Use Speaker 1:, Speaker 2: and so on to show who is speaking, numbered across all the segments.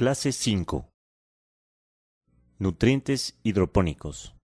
Speaker 1: Clase 5. Nutrientes hidropónicos.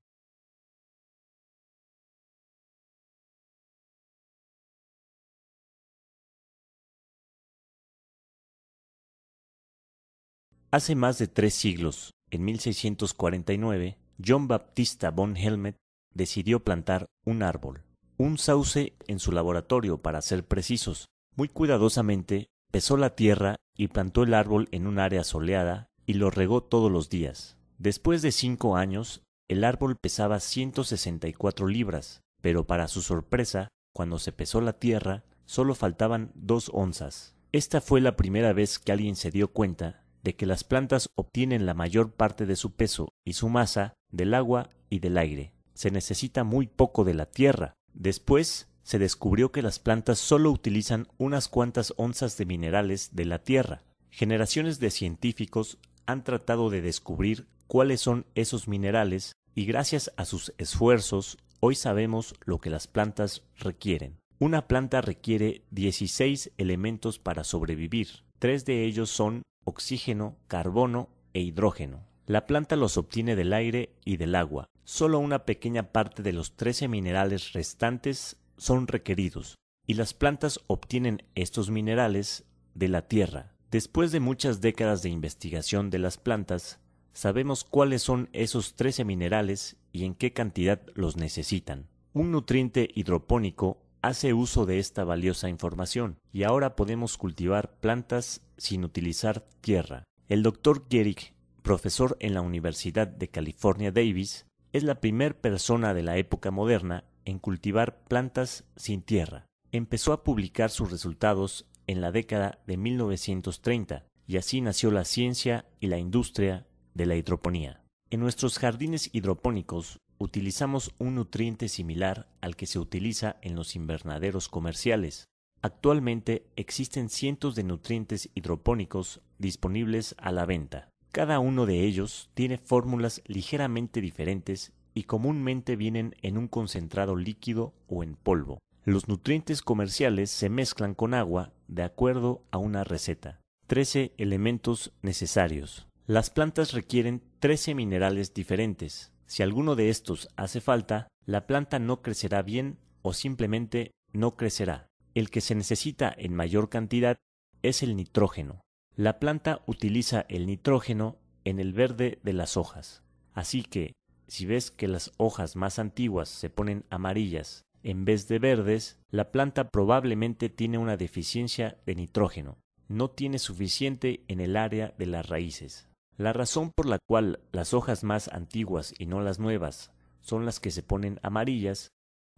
Speaker 1: Hace más de tres siglos, en 1649, John Baptista von Helmet decidió plantar un árbol, un sauce en su laboratorio para ser precisos. Muy cuidadosamente pesó la tierra y plantó el árbol en un área soleada y lo regó todos los días. Después de cinco años, el árbol pesaba 164 libras, pero para su sorpresa, cuando se pesó la tierra, solo faltaban dos onzas. Esta fue la primera vez que alguien se dio cuenta de que las plantas obtienen la mayor parte de su peso y su masa del agua y del aire. Se necesita muy poco de la tierra. Después se descubrió que las plantas solo utilizan unas cuantas onzas de minerales de la Tierra. Generaciones de científicos han tratado de descubrir cuáles son esos minerales y gracias a sus esfuerzos hoy sabemos lo que las plantas requieren. Una planta requiere 16 elementos para sobrevivir. Tres de ellos son oxígeno, carbono e hidrógeno. La planta los obtiene del aire y del agua. Solo una pequeña parte de los 13 minerales restantes son requeridos y las plantas obtienen estos minerales de la tierra. Después de muchas décadas de investigación de las plantas, sabemos cuáles son esos 13 minerales y en qué cantidad los necesitan. Un nutriente hidropónico hace uso de esta valiosa información y ahora podemos cultivar plantas sin utilizar tierra. El doctor Gehrig, profesor en la Universidad de California Davis, es la primer persona de la época moderna en cultivar plantas sin tierra. Empezó a publicar sus resultados en la década de 1930 y así nació la ciencia y la industria de la hidroponía. En nuestros jardines hidropónicos utilizamos un nutriente similar al que se utiliza en los invernaderos comerciales. Actualmente existen cientos de nutrientes hidropónicos disponibles a la venta. Cada uno de ellos tiene fórmulas ligeramente diferentes y comúnmente vienen en un concentrado líquido o en polvo. Los nutrientes comerciales se mezclan con agua de acuerdo a una receta. 13 elementos necesarios. Las plantas requieren 13 minerales diferentes. Si alguno de estos hace falta, la planta no crecerá bien o simplemente no crecerá. El que se necesita en mayor cantidad es el nitrógeno. La planta utiliza el nitrógeno en el verde de las hojas. Así que si ves que las hojas más antiguas se ponen amarillas en vez de verdes, la planta probablemente tiene una deficiencia de nitrógeno. No tiene suficiente en el área de las raíces. La razón por la cual las hojas más antiguas y no las nuevas son las que se ponen amarillas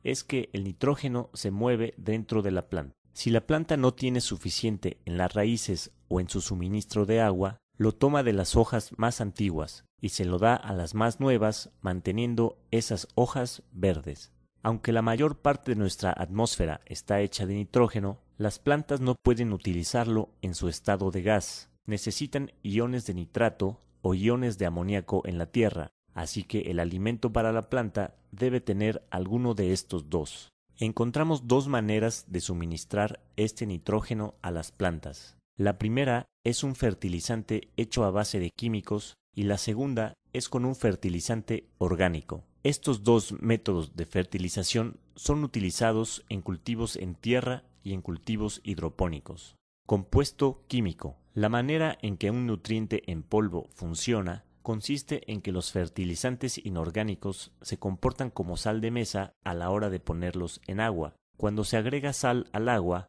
Speaker 1: es que el nitrógeno se mueve dentro de la planta. Si la planta no tiene suficiente en las raíces o en su suministro de agua, lo toma de las hojas más antiguas y se lo da a las más nuevas manteniendo esas hojas verdes. Aunque la mayor parte de nuestra atmósfera está hecha de nitrógeno, las plantas no pueden utilizarlo en su estado de gas. Necesitan iones de nitrato o iones de amoníaco en la tierra, así que el alimento para la planta debe tener alguno de estos dos. Encontramos dos maneras de suministrar este nitrógeno a las plantas. La primera es un fertilizante hecho a base de químicos y la segunda es con un fertilizante orgánico. Estos dos métodos de fertilización son utilizados en cultivos en tierra y en cultivos hidropónicos. Compuesto químico. La manera en que un nutriente en polvo funciona consiste en que los fertilizantes inorgánicos se comportan como sal de mesa a la hora de ponerlos en agua. Cuando se agrega sal al agua,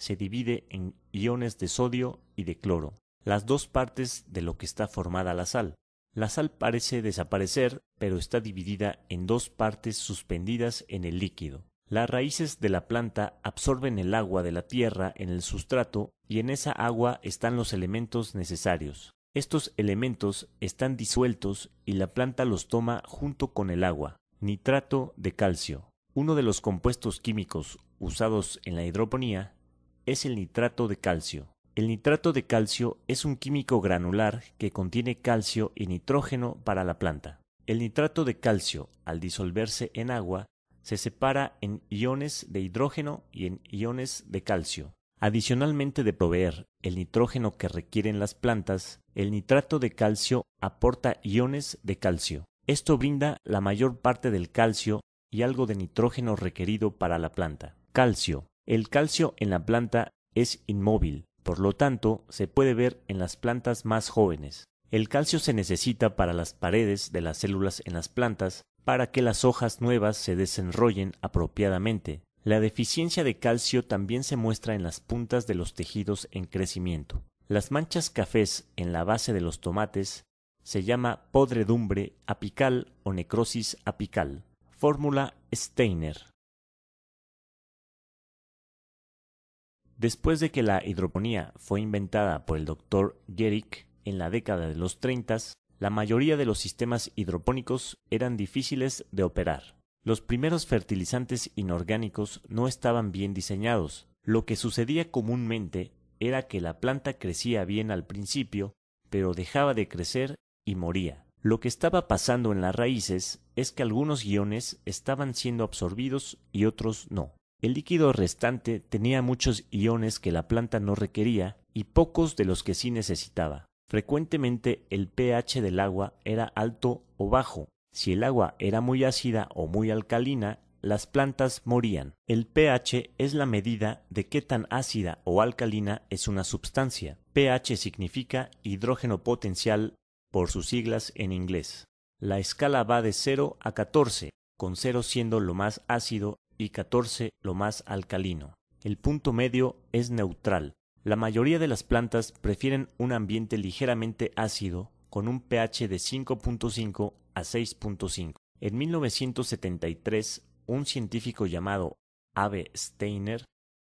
Speaker 1: se divide en iones de sodio y de cloro, las dos partes de lo que está formada la sal. La sal parece desaparecer, pero está dividida en dos partes suspendidas en el líquido. Las raíces de la planta absorben el agua de la tierra en el sustrato y en esa agua están los elementos necesarios. Estos elementos están disueltos y la planta los toma junto con el agua. Nitrato de calcio, uno de los compuestos químicos usados en la hidroponía, es el nitrato de calcio. El nitrato de calcio es un químico granular que contiene calcio y nitrógeno para la planta. El nitrato de calcio, al disolverse en agua, se separa en iones de hidrógeno y en iones de calcio. Adicionalmente de proveer el nitrógeno que requieren las plantas, el nitrato de calcio aporta iones de calcio. Esto brinda la mayor parte del calcio y algo de nitrógeno requerido para la planta. Calcio, el calcio en la planta es inmóvil, por lo tanto se puede ver en las plantas más jóvenes. El calcio se necesita para las paredes de las células en las plantas para que las hojas nuevas se desenrollen apropiadamente. La deficiencia de calcio también se muestra en las puntas de los tejidos en crecimiento. Las manchas cafés en la base de los tomates se llama podredumbre apical o necrosis apical. Fórmula Steiner Después de que la hidroponía fue inventada por el doctor Gerick en la década de los 30, la mayoría de los sistemas hidropónicos eran difíciles de operar. Los primeros fertilizantes inorgánicos no estaban bien diseñados. Lo que sucedía comúnmente era que la planta crecía bien al principio, pero dejaba de crecer y moría. Lo que estaba pasando en las raíces es que algunos guiones estaban siendo absorbidos y otros no. El líquido restante tenía muchos iones que la planta no requería y pocos de los que sí necesitaba. Frecuentemente el pH del agua era alto o bajo. Si el agua era muy ácida o muy alcalina, las plantas morían. El pH es la medida de qué tan ácida o alcalina es una sustancia. pH significa hidrógeno potencial por sus siglas en inglés. La escala va de 0 a 14, con 0 siendo lo más ácido y 14 lo más alcalino. El punto medio es neutral. La mayoría de las plantas prefieren un ambiente ligeramente ácido con un pH de 5.5 a 6.5. En 1973, un científico llamado ave Steiner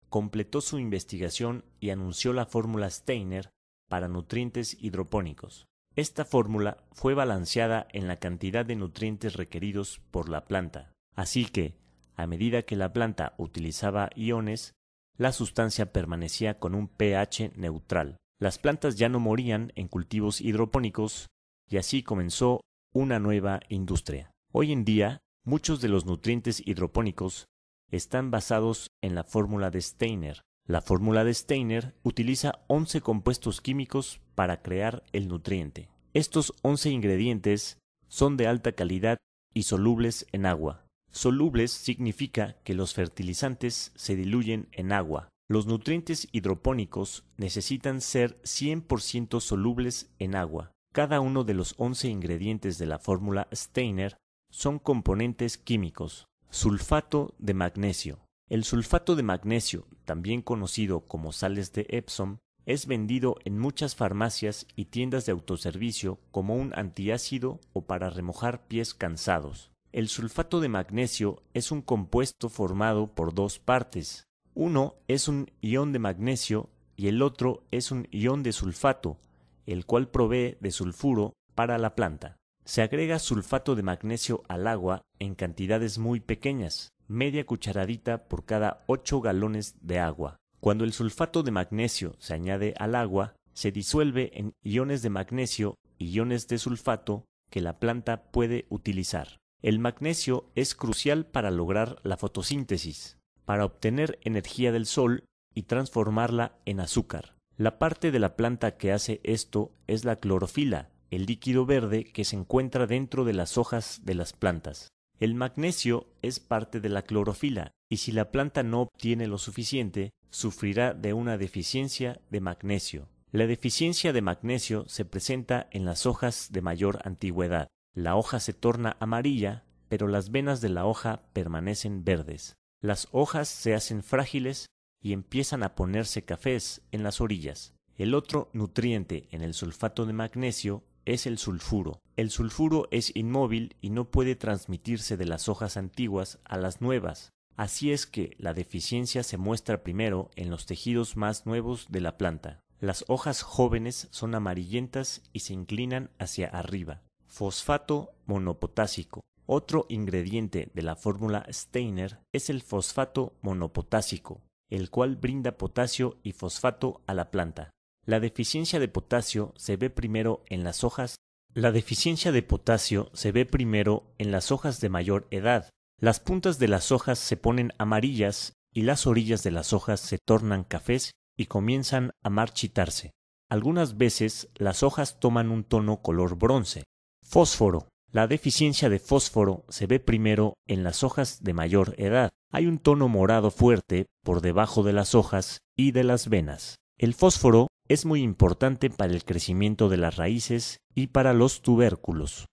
Speaker 1: completó su investigación y anunció la fórmula Steiner para nutrientes hidropónicos. Esta fórmula fue balanceada en la cantidad de nutrientes requeridos por la planta. Así que, a medida que la planta utilizaba iones, la sustancia permanecía con un pH neutral. Las plantas ya no morían en cultivos hidropónicos y así comenzó una nueva industria. Hoy en día, muchos de los nutrientes hidropónicos están basados en la fórmula de Steiner. La fórmula de Steiner utiliza 11 compuestos químicos para crear el nutriente. Estos 11 ingredientes son de alta calidad y solubles en agua. Solubles significa que los fertilizantes se diluyen en agua. Los nutrientes hidropónicos necesitan ser 100% solubles en agua. Cada uno de los 11 ingredientes de la fórmula Steiner son componentes químicos. Sulfato de magnesio. El sulfato de magnesio, también conocido como sales de Epsom, es vendido en muchas farmacias y tiendas de autoservicio como un antiácido o para remojar pies cansados. El sulfato de magnesio es un compuesto formado por dos partes. Uno es un ion de magnesio y el otro es un ion de sulfato, el cual provee de sulfuro para la planta. Se agrega sulfato de magnesio al agua en cantidades muy pequeñas, media cucharadita por cada 8 galones de agua. Cuando el sulfato de magnesio se añade al agua, se disuelve en iones de magnesio y iones de sulfato que la planta puede utilizar. El magnesio es crucial para lograr la fotosíntesis, para obtener energía del sol y transformarla en azúcar. La parte de la planta que hace esto es la clorofila, el líquido verde que se encuentra dentro de las hojas de las plantas. El magnesio es parte de la clorofila, y si la planta no obtiene lo suficiente, sufrirá de una deficiencia de magnesio. La deficiencia de magnesio se presenta en las hojas de mayor antigüedad. La hoja se torna amarilla, pero las venas de la hoja permanecen verdes. Las hojas se hacen frágiles y empiezan a ponerse cafés en las orillas. El otro nutriente en el sulfato de magnesio es el sulfuro. El sulfuro es inmóvil y no puede transmitirse de las hojas antiguas a las nuevas. Así es que la deficiencia se muestra primero en los tejidos más nuevos de la planta. Las hojas jóvenes son amarillentas y se inclinan hacia arriba fosfato monopotásico. Otro ingrediente de la fórmula Steiner es el fosfato monopotásico, el cual brinda potasio y fosfato a la planta. La deficiencia de potasio se ve primero en las hojas. La deficiencia de potasio se ve primero en las hojas de mayor edad. Las puntas de las hojas se ponen amarillas y las orillas de las hojas se tornan cafés y comienzan a marchitarse. Algunas veces las hojas toman un tono color bronce. Fósforo. La deficiencia de fósforo se ve primero en las hojas de mayor edad. Hay un tono morado fuerte por debajo de las hojas y de las venas. El fósforo es muy importante para el crecimiento de las raíces y para los tubérculos.